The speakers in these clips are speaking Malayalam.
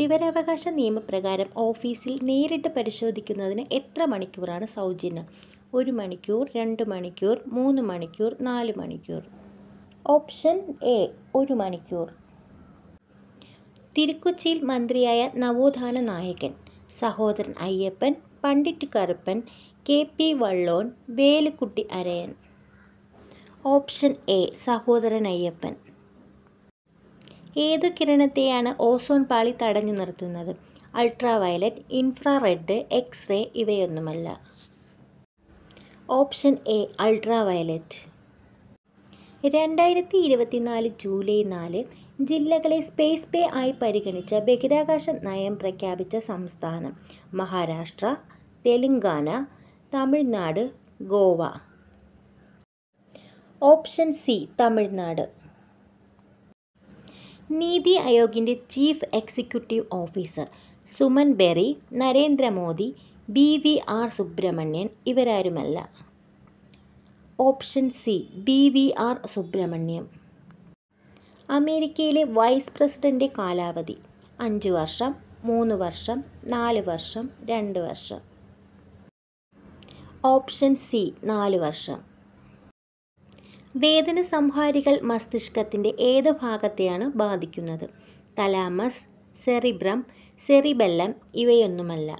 വിവരാവകാശ നിയമപ്രകാരം ഓഫീസിൽ നേരിട്ട് പരിശോധിക്കുന്നതിന് എത്ര മണിക്കൂറാണ് സൗജന്യം ഒരു മണിക്കൂർ രണ്ട് മണിക്കൂർ മൂന്ന് മണിക്കൂർ നാല് മണിക്കൂർ ഓപ്ഷൻ എ ഒരു മണിക്കൂർ തിരുക്കൊച്ചിയിൽ മന്ത്രിയായ നവോത്ഥാന നായകൻ Sahodaran Ayyappan Pandit Karuppan K P Vallon Velukutty Arayan option A Sahodaran Ayyappan ഏതു കിരണത്തെയാണ് ഓസോൺ പാളി തടഞ്ഞു നിർത്തുന്നത് ultraviolet infrared X ray ഇവയൊന്നുമല്ല ഓപ്ഷൻ എ അൾട്രാ വയലറ്റ് രണ്ടായിരത്തി ഇരുപത്തിനാല് ജൂലൈ നാല് ജില്ലകളെ സ്പേസ് ബേ ആയി പരിഗണിച്ച ബഹിരാകാശ നയം പ്രഖ്യാപിച്ച സംസ്ഥാനം മഹാരാഷ്ട്ര തെലുങ്കാന തമിഴ്നാട് ഗോവ ഓപ്ഷൻ സി തമിഴ്നാട് നീതി ആയോഗിൻ്റെ chief executive officer Suman Bery Narendra Modi B V R Subrahmanyan ഇവരാരുമല്ല option C B V R Subrahmanyam അമേരിക്കയിലെ വൈസ് പ്രസിഡൻ്റ് കാലാവധി അഞ്ച് വർഷം മൂന്ന് വർഷം നാല് വർഷം രണ്ട് വർഷം ഓപ്ഷൻ സി നാല് വർഷം വേദന സംഹാരികൾ മസ്തിഷ്കത്തിൻ്റെ ഏത് ഭാഗത്തെയാണ് ബാധിക്കുന്നത് തലാമസ് സെറിബ്രം സെറിബെല്ലം ഇവയൊന്നുമല്ല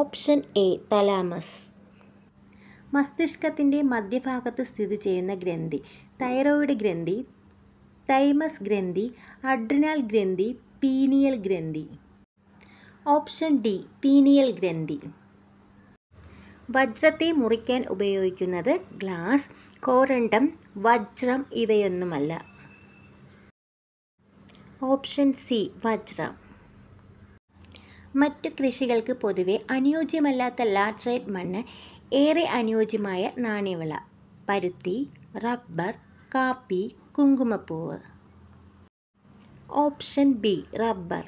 ഓപ്ഷൻ എ തലാമസ് മസ്തിഷ്കത്തിൻ്റെ മധ്യഭാഗത്ത് സ്ഥിതി ചെയ്യുന്ന ഗ്രന്ഥി തൈറോയിഡ് ഗ്രന്ഥി തൈമസ് ഗ്രന്ഥി അഡ്രിനാൽ ഗ്രന്ഥി പീനിയൽ ഗ്രന്ഥി ഓപ്ഷൻ ഡി പീനിയൽ ഗ്രന്ഥി വജ്രത്തെ മുറിക്കാൻ ഉപയോഗിക്കുന്നത് ഗ്ലാസ് കോരണ്ടം വജ്രം ഇവയൊന്നുമല്ല ഓപ്ഷൻ സി വജ്രം മറ്റ് കൃഷികൾക്ക് പൊതുവെ അനുയോജ്യമല്ലാത്ത ലാട്രൈറ്റ് മണ്ണ് ഏറെ അനുയോജ്യമായ നാണ്യവിള പരുത്തി റബ്ബർ കാപ്പി കുങ്കുമപ്പൂവ് ഓപ്ഷൻ ബി റബ്ബർ